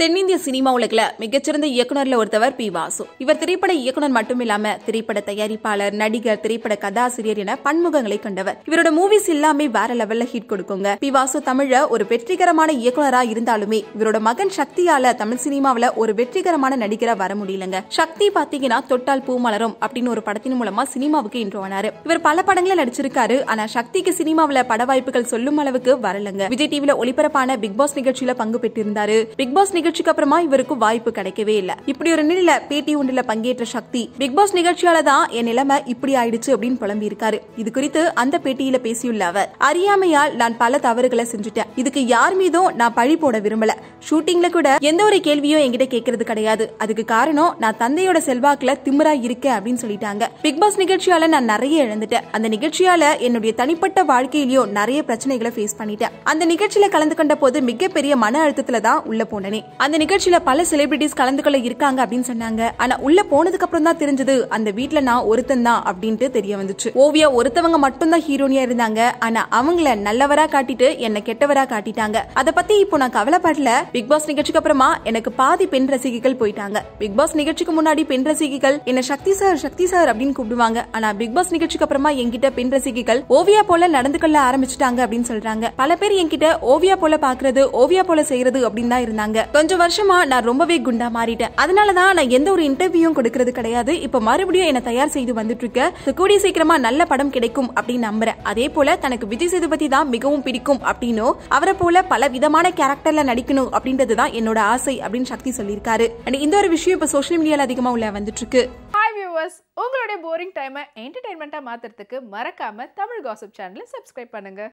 தென்னிந்திய சினிமா உலகில் மிகச்சிறந்த இயக்குநர்ல ஒருத்தவர் பி வாசு இவர் திரைப்பட இயக்குநர் மட்டும் இல்லாம திரைப்பட தயாரிப்பாளர் நடிகர் திரைப்பட கதாசிரியர் என பன்முகங்களை கண்டவர் இவரோட மூவிஸ் எல்லாமே வேற லெவல்ல ஹிட் கொடுக்குங்க பி வாசு தமிழ ஒரு வெற்றிகரமான இயக்குநரா இருந்தாலுமே இவரோட மகன் சக்தியால தமிழ் சினிமாவில ஒரு வெற்றிகரமான நடிகரா வர முடியலங்க சக்தி பாத்தீங்கன்னா தொட்டால் பூ மலரும் அப்படின்னு ஒரு படத்தின் மூலமா சினிமாவுக்கு இன்று ஆனாரு இவர் பல படங்களை நடிச்சிருக்காரு ஆனா சக்திக்கு சினிமாவில பட வாய்ப்புகள் சொல்லும் அளவுக்கு வரலங்க விஜய் டிவில ஒளிபரப்பான பிக் பாஸ் நிகழ்ச்சியில பங்கு பெற்றிருந்தாரு பிக் பாஸ் நிகழ்ச்சிக்கு அப்புறமா இவருக்கு வாய்ப்பு கிடைக்கவே இல்ல இப்படி ஒரு நிலையில பேட்டி ஒன்றில் பங்கேற்ற சக்தி பிக் பாஸ் நிகழ்ச்சியால தான் என் நிலைமை இப்படி ஆயிடுச்சு அப்படின்னு புலம்பி இருக்காரு இது குறித்து அந்த பேட்டியில பேசியுள்ள அவர் அறியாமையால் நான் பல தவறுகளை செஞ்சுட்டேன் இதுக்கு யார் மீதும் நான் பழி போட விரும்பல ஷூட்டிங்ல கூட எந்த ஒரு கேள்வியும் என்கிட்ட கேட்கறது கிடையாது அதுக்கு காரணம் நான் தந்தையோட செல்வாக்குல திமுறா இருக்கேன் அப்படின்னு சொல்லிட்டாங்க பிக் பாஸ் நிகழ்ச்சியால நான் நிறைய இழந்துட்டேன் அந்த நிகழ்ச்சியால என்னுடைய தனிப்பட்ட வாழ்க்கையிலயும் நிறைய பிரச்சனைகளை ஃபேஸ் பண்ணிட்டேன் அந்த நிகழ்ச்சியில கலந்து கொண்ட போது மிகப்பெரிய மன அழுத்தத்துல தான் உள்ள போனேனே அந்த நிகழ்ச்சியில பல செலிபிரிட்டிஸ் கொள்ள இருக்காங்க அப்படின்னு சொன்னாங்க ஆனா உள்ள போனதுக்கு அப்புறம் தான் தெரிஞ்சது அந்த வீட்டுல நான் ஒருத்தன் தான் அப்படின்ட்டு தெரிய வந்துச்சு ஓவியா ஒருத்தவங்க மட்டும்தான் ஹீரோனியா இருந்தாங்க ஆனா அவங்கள நல்லவரா காட்டிட்டு என்ன கெட்டவரா காட்டிட்டாங்க அதை பத்தி இப்போ நான் கவலைப்படல பிக் பாஸ் நிகழ்ச்சிக்கு அப்புறமா எனக்கு பாதி பெண் ரசிகைகள் போயிட்டாங்க பிக் பாஸ் நிகழ்ச்சிக்கு முன்னாடி பெண் ரசிகைகள் என்ன சக்தி சார் சக்தி சார் அப்படின்னு கூப்பிடுவாங்க ஆனா பிக் பாஸ் நிகழ்ச்சிக்கு அப்புறமா என்கிட்ட பெண் ரசிகைகள் ஓவியா போல நடந்து கொள்ள ஆரம்பிச்சிட்டாங்க அப்படின்னு சொல்றாங்க பல பேர் என்கிட்ட ஓவியா போல பாக்குறது ஓவியா போல செய்யறது அப்படின்னு தான் இருந்தாங்க கொஞ்சம் வருஷமா நான் ரொம்பவே குண்டா மாறிட்டேன் அதனால தான் நான் எந்த ஒரு இன்டர்வியூவும் கொடுக்கறது கிடையாது இப்போ மறுபடியும் என்ன தயார் செய்து வந்துட்டு இருக்க கூடிய சீக்கிரமா நல்ல படம் கிடைக்கும் அப்படின்னு நம்புறேன் அதே போல தனக்கு விஜய் சேதுபதி தான் மிகவும் பிடிக்கும் அப்படின்னும் அவரை போல பல விதமான கேரக்டர்ல நடிக்கணும் அப்படின்றது தான் என்னோட ஆசை அப்படின்னு சக்தி சொல்லியிருக்காரு அண்ட் இந்த ஒரு விஷயம் இப்போ சோஷியல் மீடியால அதிகமா உள்ள வந்துட்டு இருக்கு ஹாய் வியூவர்ஸ் உங்களுடைய போரிங் டைமை என்டர்டைன்மெண்ட்டாக மாற்றுறதுக்கு மறக்காம தமிழ் காசப் சேனலை சப்ஸ்கிரைப் பண்ணுங்க